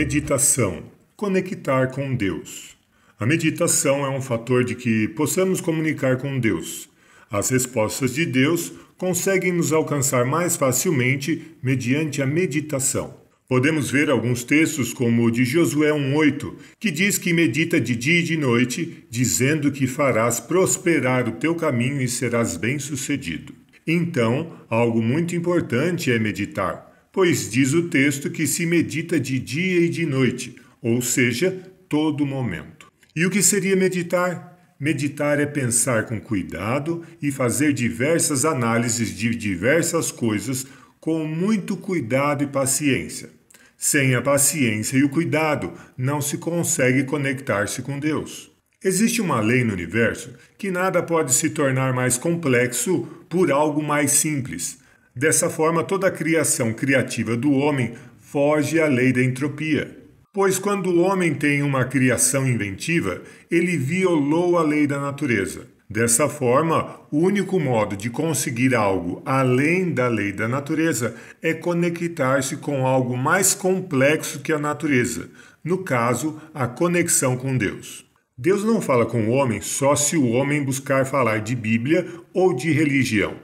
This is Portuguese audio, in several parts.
Meditação conectar com Deus. A meditação é um fator de que possamos comunicar com Deus. As respostas de Deus conseguem nos alcançar mais facilmente mediante a meditação. Podemos ver alguns textos, como o de Josué 1,8, que diz que medita de dia e de noite, dizendo que farás prosperar o teu caminho e serás bem-sucedido. Então, algo muito importante é meditar pois diz o texto que se medita de dia e de noite, ou seja, todo momento. E o que seria meditar? Meditar é pensar com cuidado e fazer diversas análises de diversas coisas com muito cuidado e paciência. Sem a paciência e o cuidado, não se consegue conectar-se com Deus. Existe uma lei no universo que nada pode se tornar mais complexo por algo mais simples. Dessa forma, toda a criação criativa do homem foge à lei da entropia. Pois quando o homem tem uma criação inventiva, ele violou a lei da natureza. Dessa forma, o único modo de conseguir algo além da lei da natureza é conectar-se com algo mais complexo que a natureza, no caso, a conexão com Deus. Deus não fala com o homem só se o homem buscar falar de Bíblia ou de religião.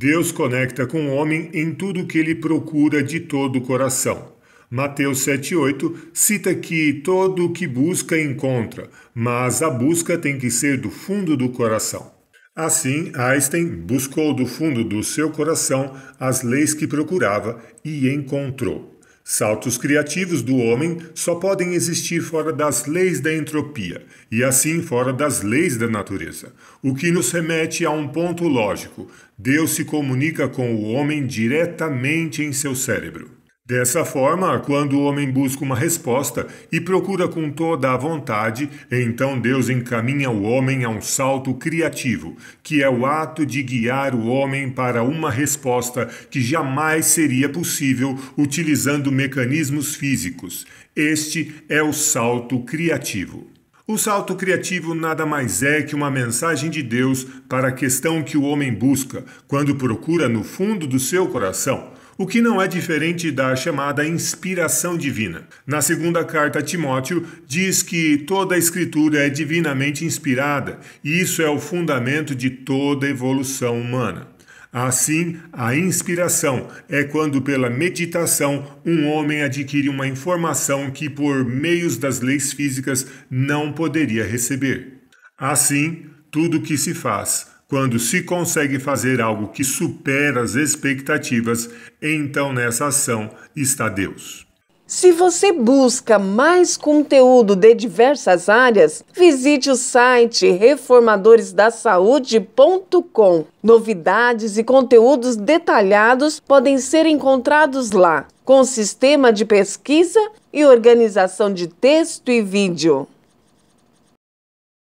Deus conecta com o homem em tudo o que ele procura de todo o coração. Mateus 7,8 cita que todo o que busca encontra, mas a busca tem que ser do fundo do coração. Assim, Einstein buscou do fundo do seu coração as leis que procurava e encontrou. Saltos criativos do homem só podem existir fora das leis da entropia e assim fora das leis da natureza, o que nos remete a um ponto lógico: Deus se comunica com o homem diretamente em seu cérebro. Dessa forma, quando o homem busca uma resposta e procura com toda a vontade, então Deus encaminha o homem a um salto criativo, que é o ato de guiar o homem para uma resposta que jamais seria possível utilizando mecanismos físicos. Este é o salto criativo. O salto criativo nada mais é que uma mensagem de Deus para a questão que o homem busca, quando procura no fundo do seu coração o que não é diferente da chamada inspiração divina. Na segunda carta a Timóteo, diz que toda a escritura é divinamente inspirada, e isso é o fundamento de toda evolução humana. Assim, a inspiração é quando, pela meditação, um homem adquire uma informação que, por meios das leis físicas, não poderia receber. Assim, tudo o que se faz, quando se consegue fazer algo que supera as expectativas, então nessa ação está Deus. Se você busca mais conteúdo de diversas áreas, visite o site reformadoresdasaude.com. Novidades e conteúdos detalhados podem ser encontrados lá, com sistema de pesquisa e organização de texto e vídeo.